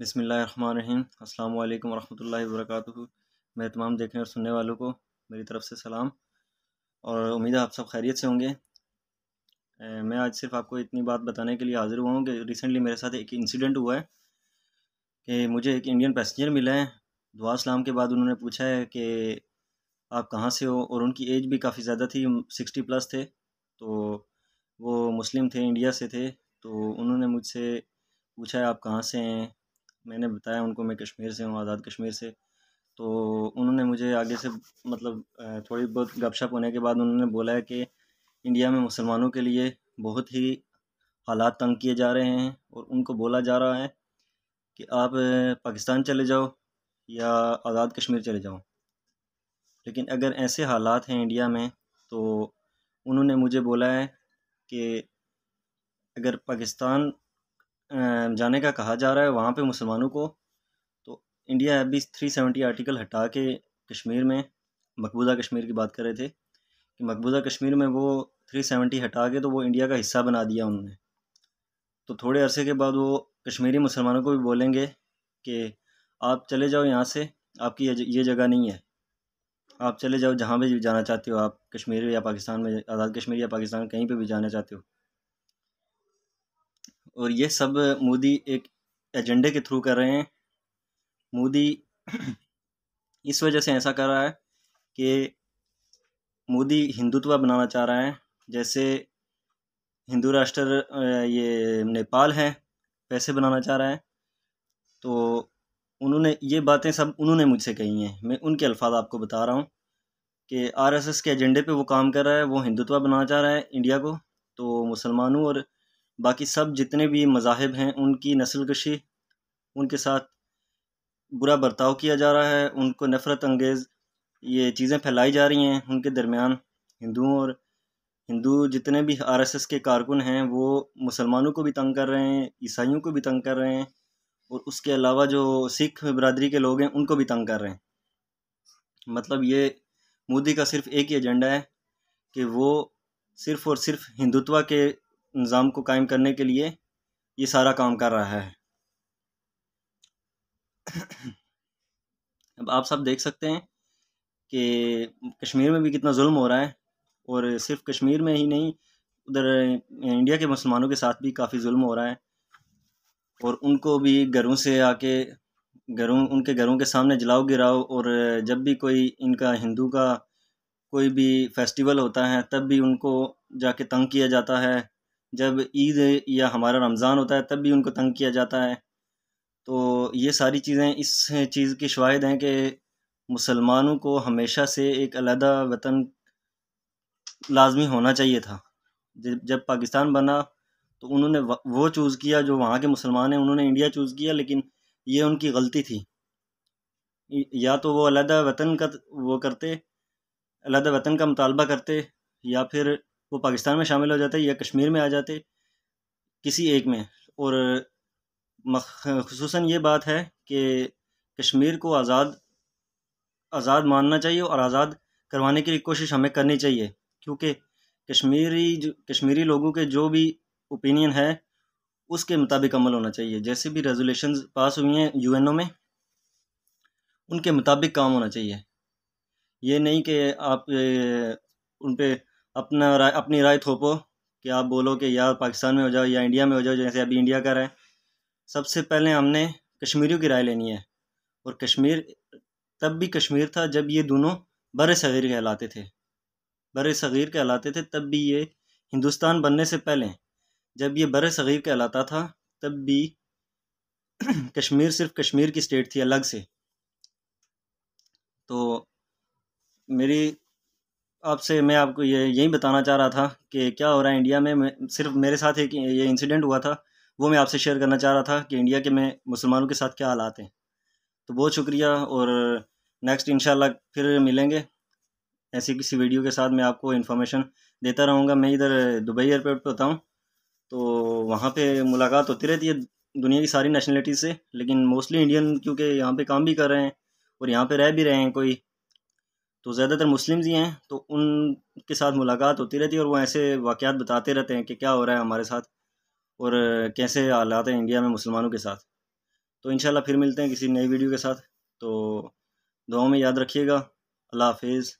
बसमीम् अल्लाम वरहमल वर्क मेरे तमाम देखने और सुनने वालों को मेरी तरफ से सलाम और उम्मीद है आप सब खैरियत से होंगे मैं आज सिर्फ आपको इतनी बात बताने के लिए हाज़िर हुआ हूँ कि रिसेंटली मेरे साथ एक इंसिडेंट हुआ है कि मुझे एक इंडियन पैसेंजर मिला है दुआ सलाम के बाद उन्होंने पूछा है कि आप कहाँ से हो और उनकी एज भी काफ़ी ज़्यादा थी सिक्सटी प्लस थे तो वो मुस्लिम थे इंडिया से थे तो उन्होंने मुझसे पूछा है आप कहाँ से हैं मैंने बताया उनको मैं कश्मीर से हूँ आज़ाद कश्मीर से तो उन्होंने मुझे आगे से मतलब थोड़ी बहुत गपशप होने के बाद उन्होंने बोला है कि इंडिया में मुसलमानों के लिए बहुत ही हालात तंग किए जा रहे हैं और उनको बोला जा रहा है कि आप पाकिस्तान चले जाओ या आज़ाद कश्मीर चले जाओ लेकिन अगर ऐसे हालात हैं इंडिया में तो उन्होंने मुझे बोला है कि अगर पाकिस्तान जाने का कहा जा रहा है वहाँ पे मुसलमानों को तो India F B three seventy article हटा के कश्मीर में मकबूजा कश्मीर की बात कर रहे थे कि मकबूजा कश्मीर में वो थ्री सेवेंटी हटा के तो वो इंडिया का हिस्सा बना दिया उन्होंने तो थोड़े अरसे के बाद वो कश्मीरी मुसलमानों को भी बोलेंगे कि आप चले जाओ यहाँ से आपकी ये जगह नहीं है आप चले जाओ जहाँ भी जाना चाहते हो आप कश्मीर या पाकिस्तान में आज़ाद कश्मीर या पाकिस्तान कहीं पर भी जाना चाहते हो और ये सब मोदी एक एजेंडे के थ्रू कर रहे हैं मोदी इस वजह से ऐसा कर रहा है कि मोदी हिंदुत्व बनाना चाह रहा है जैसे हिंदू राष्ट्र ये नेपाल है पैसे बनाना चाह रहा है तो उन्होंने ये बातें सब उन्होंने मुझसे कही हैं मैं उनके अल्फाज आपको बता रहा हूँ कि आरएसएस के एजेंडे पे वो काम कर रहा है वो हिंदुत्व बनाना चाह रहा है इंडिया को तो मुसलमानों और बाकी सब जितने भी मज़ाहब हैं उनकी नस्ल कशी उनके साथ बुरा बर्ताव किया जा रहा है उनको नफ़रत अंगेज़ ये चीज़ें फैलाई जा रही हैं उनके दरमियान हिंदुओं और हिंदू जितने भी आरएसएस के कारकुन हैं वो मुसलमानों को भी तंग कर रहे हैं ईसाइयों को भी तंग कर रहे हैं और उसके अलावा जो सिख बरदरी के लोग हैं उनको भी तंग कर रहे हैं मतलब ये मोदी का सिर्फ एक ही एजेंडा है कि वो सिर्फ़ और सिर्फ हिंदुत्व के निज़ाम को कायम करने के लिए ये सारा काम कर रहा है अब आप सब देख सकते हैं कि कश्मीर में भी कितना जुल्म हो रहा है और सिर्फ कश्मीर में ही नहीं उधर इंडिया के मुसलमानों के साथ भी काफ़ी जुल्म हो रहा है और उनको भी घरों से आके घरों उनके घरों के सामने जलाओ गिराओ और जब भी कोई इनका हिंदू का कोई भी फेस्टिवल होता है तब भी उनको जाके तंग किया जाता है जब ईद या हमारा रमज़ान होता है तब भी उनको तंग किया जाता है तो ये सारी चीज़ें इस चीज़ की शवाहद हैं कि मुसलमानों को हमेशा से एक अलहदा वतन लाजमी होना चाहिए था जब पाकिस्तान बना तो उन्होंने वो चूज़ किया जो वहाँ के मुसलमान हैं उन्होंने इंडिया चूज़ किया लेकिन ये उनकी गलती थी या तो वो अलहदा वतन का वो करते अलहदा वतन का मुतालबा करते या फिर वो पाकिस्तान में शामिल हो जाते या कश्मीर में आ जाते किसी एक में और खसूस ये बात है कि कश्मीर को आज़ाद आज़ाद मानना चाहिए और आज़ाद करवाने की कोशिश हमें करनी चाहिए क्योंकि कश्मीरी जो कश्मीरी लोगों के जो भी ओपिनियन है उसके मुताबिक अमल होना चाहिए जैसे भी रेजोल्यूशन पास हुई हैं यूएनओ में उनके मुताबिक काम होना चाहिए ये नहीं कि आप उन पर अपना राय अपनी राय थोपो कि आप बोलो कि या पाकिस्तान में हो जाओ या इंडिया में हो जाओ जैसे अभी इंडिया का रहा सबसे पहले हमने कश्मीरियों की राय लेनी है और कश्मीर तब भी कश्मीर था जब ये दोनों बर सग़ीर कहलाते थे बर सग़ीर कहलाते थे तब भी ये हिंदुस्तान बनने से पहले जब ये बर सग़ीर कहलाता था तब भी कश्मीर सिर्फ कश्मीर की स्टेट थी अलग से तो मेरी आपसे मैं आपको ये यही बताना चाह रहा था कि क्या हो रहा है इंडिया में सिर्फ मेरे साथ एक ये इंसिडेंट हुआ था वो मैं आपसे शेयर करना चाह रहा था कि इंडिया के में मुसलमानों के साथ क्या हालात हैं तो बहुत शुक्रिया और नेक्स्ट इंशाल्लाह फिर मिलेंगे ऐसी किसी वीडियो के साथ मैं आपको इन्फॉर्मेशन देता रहूँगा मैं इधर दुबई एयरपोर्ट पर होता हूँ तो वहाँ पर मुलाकात होती रहती है दुनिया की सारी नेशनलिटी से लेकिन मोस्टली इंडियन क्योंकि यहाँ पर काम भी कर रहे हैं और यहाँ पर रह भी रहे हैं कोई तो ज़्यादातर मुस्लिम्स ही हैं तो उनके साथ मुलाकात होती रहती है और वो ऐसे वाक़ात बताते रहते हैं कि क्या हो रहा है हमारे साथ और कैसे हालात हैं इंडिया में मुसलमानों के साथ तो इन फिर मिलते हैं किसी नई वीडियो के साथ तो दुआओं में याद रखिएगा अल्लाह हाफिज़